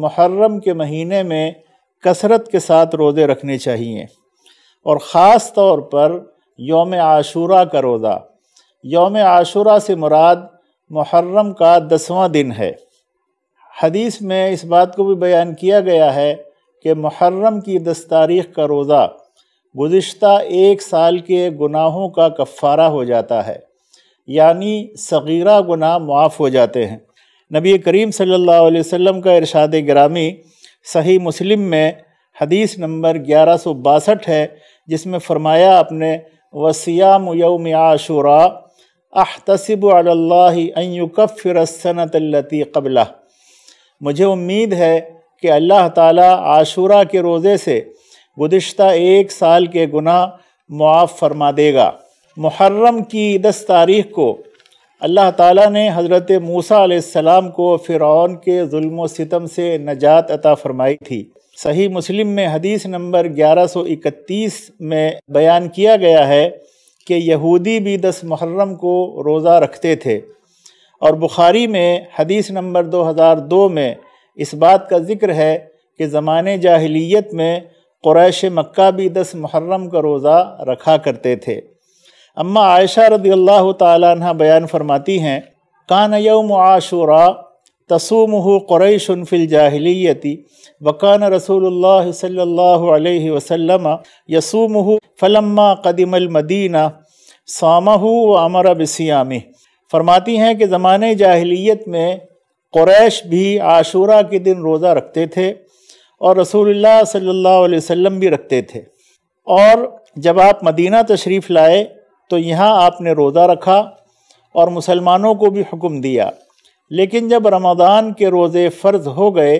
मुहर्रम के महीने में कसरत के साथ रोज़े रखने चाहिए और ख़ास तौर पर योम आशूरा का रोज़ा योम आशूरा से मुराद मुहर्रम का दसवां दिन है हदीस में इस बात को भी बयान किया गया है कि मुहर्रम की दस तारीख का रोज़ा गुज्त एक साल के गुनाहों का कफ़ारा हो जाता है यानी सगीरा गुनाह माफ़ हो जाते हैं नबी करीम सल्लल्लाहु अलैहि वसल्लम का इरशाद ग्रामी सही मुस्लिम में हदीस नंबर ग्यारह सौ बासठ है जिसमें फ़रमाया आपने वसियाम यौम आशुरा अहतसब अल्लाकफ़िरसनतलती कबला मुझे उम्मीद है कि अल्लाह ताला आशुरा के रोज़े से गुज्त एक साल के गुना मुआफ़ फरमा देगा मुहर्रम की दस तारीख को अल्लाह ताला ने हज़रत मूसा सलाम को फ़िरौन के जुल्म सितम से नजात अता फरमाई थी सही मुस्लिम में हदीस नंबर 1131 में बयान किया गया है कि यहूदी भी दस मुहर्रम को रोज़ा रखते थे और बुखारी में हदीस नंबर 2002 में इस बात का ज़िक्र है कि ज़माने जाहिलियत में क़ुरैश मक्का भी दस मुहर्रम का रोज़ा रखा करते थे अम्मा आयशा रदी अल्लाह तह बयान फरमाती हैं कान यौम आशूरा तसूम हो फ़िल वकान रसूल सल्लल्लाहु यसूम हो यसूमह फ़लम्मा कदिमल मदीना व अमर बसियामी फरमाती हैं कि ज़माने जाहलीत में क्रैश भी आशूरा के दिन रोज़ा रखते थे और रसूल सल्ला अलैहि भी रखते थे और जब आप मदीना तशरीफ़ लाए तो यहाँ आपने रोज़ा रखा और मुसलमानों को भी हुक्म दिया लेकिन जब रमज़ान के रोज़े फ़र्ज हो गए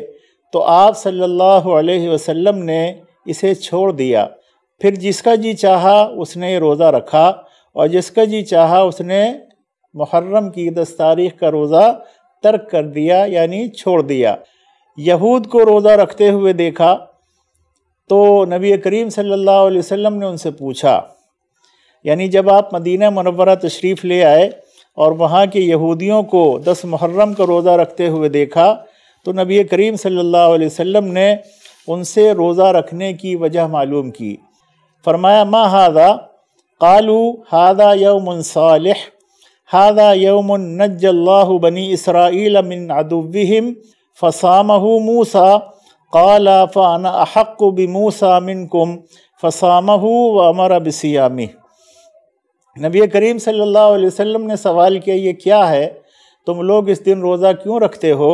तो आप सल्लल्लाहु अलैहि वसल्लम ने इसे छोड़ दिया फिर जिसका जी चाहा उसने रोज़ा रखा और जिसका जी चाहा उसने मुहर्रम की दस तारीख का रोज़ा तर्क कर दिया यानी छोड़ दिया यहूद को रोज़ा रखते हुए देखा तो नबी करीम सल्लल्लाहु अलैहि वसल्लम ने उनसे पूछा यानी जब आप मदीना मनवरा तशरीफ़ ले आए और वहाँ के यहूदियों को दस मुहर्रम का रोज़ा रखते हुए देखा तो नबी करीम सल्लल्लाहु अलैहि वसल्लम ने उनसे रोज़ा रखने की वजह मालूम की फरमाया मा हादा कालू हादा यौमन सालह हादा यौमन नजल्लाह बनी इसराइल मिन अदुबिहिम फ़सामहू मूसा काला फ़ाना अहक् मिन कुम फ़सामहू व अमर बसियामी नबी करीम सल्लल्लाहु अलैहि वसल्लम ने सवाल किया ये क्या है तुम लोग इस दिन रोज़ा क्यों रखते हो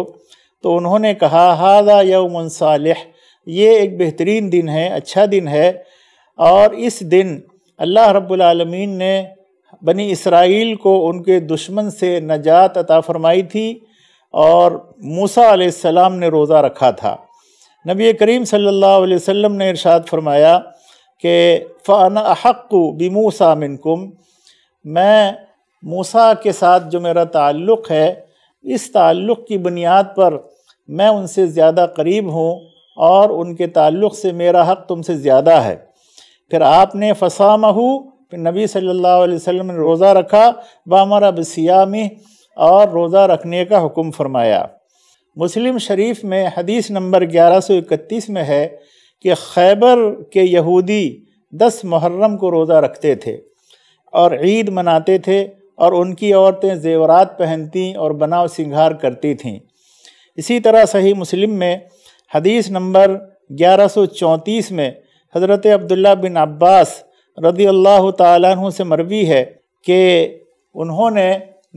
तो उन्होंने कहा हादा यौमन सालह ये एक बेहतरीन दिन है अच्छा दिन है और इस दिन अल्लाह रब्बुल ने बनी इसराइल को उनके दुश्मन से नजात अता फरमाई थी और मूसा आसमाम ने रोज़ा रखा था नबी करीम सल्लल्लाहु अलैहि वसल्लम ने इरशाद फरमाया कि फ़ाना अहक् बिमूसा मिनकुम मैं मूसा के साथ जो मेरा ताल्लुक़ है इस ताल्लुक़ की बुनियाद पर मैं उनसे ज़्यादा करीब हूँ और उनके ताल्लुक़ से मेरा हक़ तुमसे ज़्यादा है फिर आपने फसा महू फिर नबी सल्लल्लाहु अलैहि वसल्लम ने रोज़ा रखा बामरा बसियामी और रोज़ा रखने का हुक्म फरमाया मुस्लिम शरीफ में हदीस नंबर 1131 में है कि खैबर के यहूदी दस मुहर्रम को रोज़ा रखते थे और ईद मनाते थे और उनकी औरतें जेवरात पहनती और बनाव सिंगार करती थीं इसी तरह सही मुस्लिम में हदीस नंबर 1134 में हज़रत अब्दुल्ला बिन अब्बास रदी अल्लाह तु से मरवी है कि उन्होंने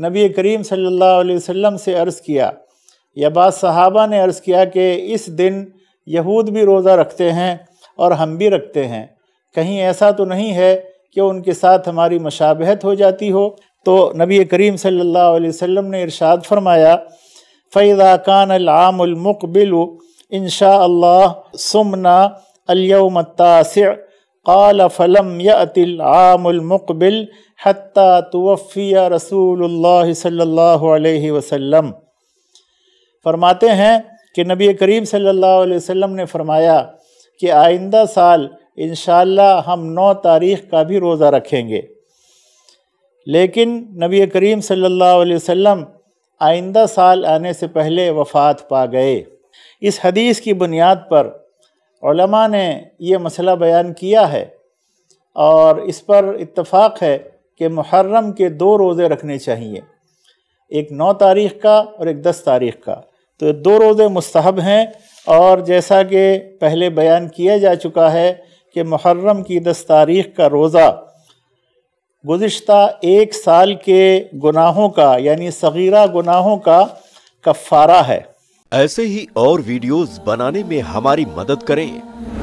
नबी करीम सल्लल्लाहु अलैहि वसल्लम से अर्ज़ किया या बाद सहाबा ने अर्ज़ किया कि इस दिन यहूद भी रोज़ा रखते हैं और हम भी रखते हैं कहीं ऐसा तो नहीं है कि उनके साथ हमारी मशाबहत हो जाती हो तो नबी करीम सल्लल्लाहु अलैहि वसल्लम ने इरशाद फरमाया फ़ैदा कान अलामकबिल इनशा सुमना अल्यम तास قال فلم يأت العام المقبل حتى توفي رسول الله صلى الله عليه وسلم फरमाते हैं कि नबी करीम सल्लल्लाहु अलैहि वसल्लम ने फरमाया कि आइंदा साल इन हम नौ तारीख का भी रोज़ा रखेंगे लेकिन नबी करीम सल्लल्लाहु अलैहि वसल्लम आइंदा साल आने से पहले वफ़ात पा गए इस हदीस की बुनियाद पर ने यह मसला बयान किया है और इस पर इत्तफाक़ है कि मुहर्रम के दो रोज़े रखने चाहिए एक नौ तारीख़ का और एक दस तारीख़ का तो दो रोज़े मस्तहब हैं और जैसा कि पहले बयान किया जा चुका है कि मुहर्रम की दस तारीख का रोज़ा गुज्त एक साल के गुनाहों का यानी सगीरा गुनाहों का कफ़ारा है ऐसे ही और वीडियोस बनाने में हमारी मदद करें